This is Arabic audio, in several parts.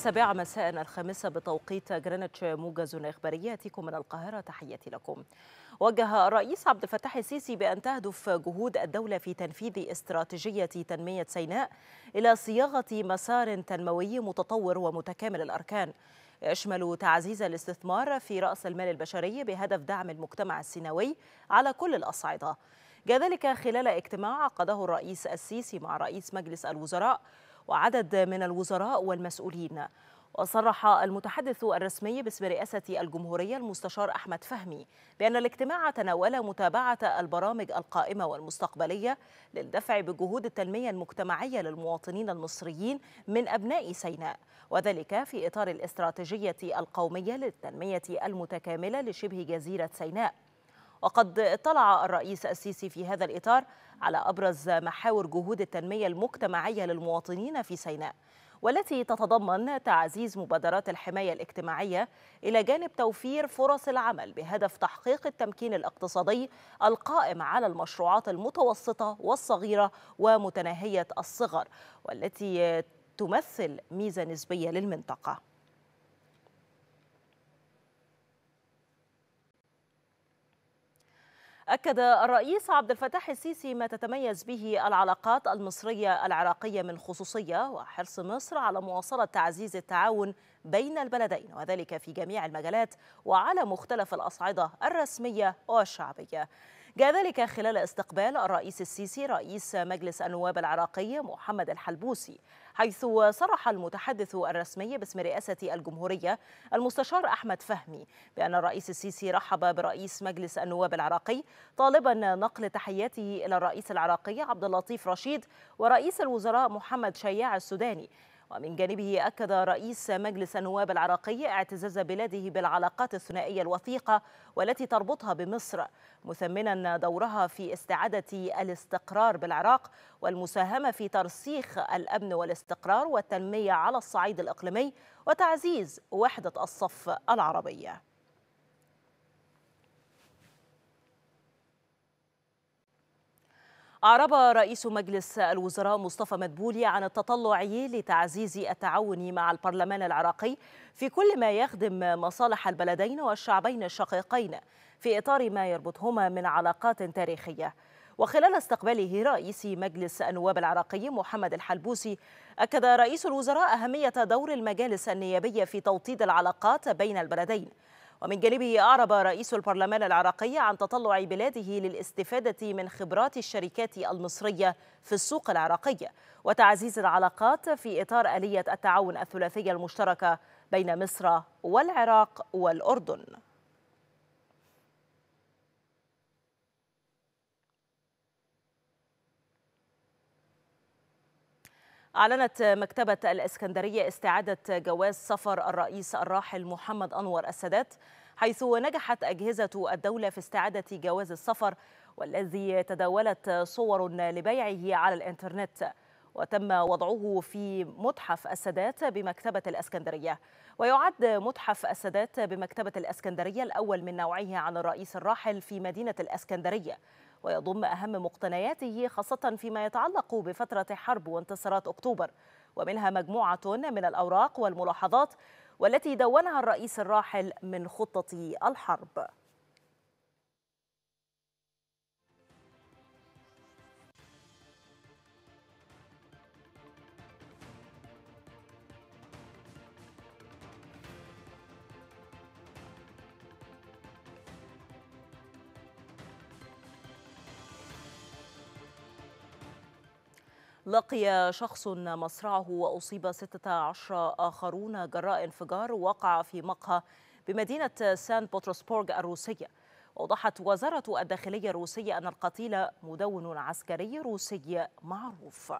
السابعة مساء الخامسة بتوقيت جرينتش موجز إخبارياتكم يأتيكم من القاهرة تحياتي لكم وجه الرئيس عبد الفتاح السيسي بأن تهدف جهود الدولة في تنفيذ استراتيجية تنمية سيناء إلى صياغة مسار تنموي متطور ومتكامل الأركان يشمل تعزيز الاستثمار في رأس المال البشري بهدف دعم المجتمع السيناوي على كل الأصعدة كذلك خلال اجتماع عقده الرئيس السيسي مع رئيس مجلس الوزراء وعدد من الوزراء والمسؤولين وصرح المتحدث الرسمي باسم رئاسة الجمهورية المستشار أحمد فهمي بأن الاجتماع تناول متابعة البرامج القائمة والمستقبلية للدفع بجهود التنمية المجتمعية للمواطنين المصريين من أبناء سيناء وذلك في إطار الاستراتيجية القومية للتنمية المتكاملة لشبه جزيرة سيناء وقد اطلع الرئيس السيسي في هذا الإطار على أبرز محاور جهود التنمية المجتمعية للمواطنين في سيناء والتي تتضمن تعزيز مبادرات الحماية الاجتماعية إلى جانب توفير فرص العمل بهدف تحقيق التمكين الاقتصادي القائم على المشروعات المتوسطة والصغيرة ومتناهية الصغر والتي تمثل ميزة نسبية للمنطقة أكد الرئيس عبد الفتاح السيسي ما تتميز به العلاقات المصرية العراقية من خصوصية وحرص مصر على مواصلة تعزيز التعاون بين البلدين وذلك في جميع المجالات وعلى مختلف الأصعدة الرسمية والشعبية جاء ذلك خلال استقبال الرئيس السيسي رئيس مجلس النواب العراقي محمد الحلبوسي حيث صرح المتحدث الرسمي باسم رئاسة الجمهورية المستشار أحمد فهمي بأن الرئيس السيسي رحب برئيس مجلس النواب العراقي طالبا نقل تحياته إلى الرئيس العراقي عبد اللطيف رشيد ورئيس الوزراء محمد شياع السوداني ومن جانبه أكد رئيس مجلس النواب العراقي اعتزاز بلاده بالعلاقات الثنائية الوثيقة والتي تربطها بمصر مثمنا دورها في استعادة الاستقرار بالعراق والمساهمة في ترسيخ الأمن والاستقرار والتنمية على الصعيد الإقليمي وتعزيز وحدة الصف العربية أعرب رئيس مجلس الوزراء مصطفى مدبولي عن التطلع لتعزيز التعاون مع البرلمان العراقي في كل ما يخدم مصالح البلدين والشعبين الشقيقين في إطار ما يربطهما من علاقات تاريخية وخلال استقباله رئيس مجلس النواب العراقي محمد الحلبوسي أكد رئيس الوزراء أهمية دور المجالس النيابية في توطيد العلاقات بين البلدين ومن جانبه أعرب رئيس البرلمان العراقي عن تطلع بلاده للاستفادة من خبرات الشركات المصرية في السوق العراقية وتعزيز العلاقات في إطار آلية التعاون الثلاثية المشتركة بين مصر والعراق والأردن أعلنت مكتبة الإسكندرية استعادة جواز سفر الرئيس الراحل محمد أنور السادات حيث نجحت أجهزة الدولة في استعادة جواز السفر والذي تداولت صور لبيعه على الإنترنت وتم وضعه في متحف السادات بمكتبة الإسكندرية ويعد متحف السادات بمكتبة الإسكندرية الأول من نوعه عن الرئيس الراحل في مدينة الإسكندرية ويضم أهم مقتنياته خاصة فيما يتعلق بفترة حرب وانتصارات أكتوبر ومنها مجموعة من الأوراق والملاحظات والتي دونها الرئيس الراحل من خطة الحرب لقي شخص مصرعه وأصيب 16 آخرون جراء انفجار وقع في مقهى بمدينة سان بطرسبورغ الروسية أوضحت وزارة الداخلية الروسية أن القتيل مدون عسكري روسي معروف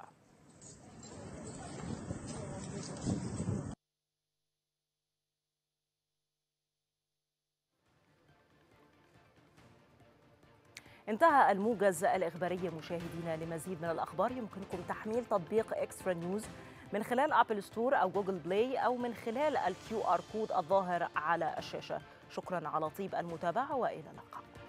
انتهى الموجز الإخباري مشاهدينا لمزيد من الأخبار يمكنكم تحميل تطبيق إكسترا نيوز من خلال أبل ستور أو جوجل بلاي أو من خلال الكيو آر كود الظاهر على الشاشة شكرا على طيب المتابعة وإلى اللقاء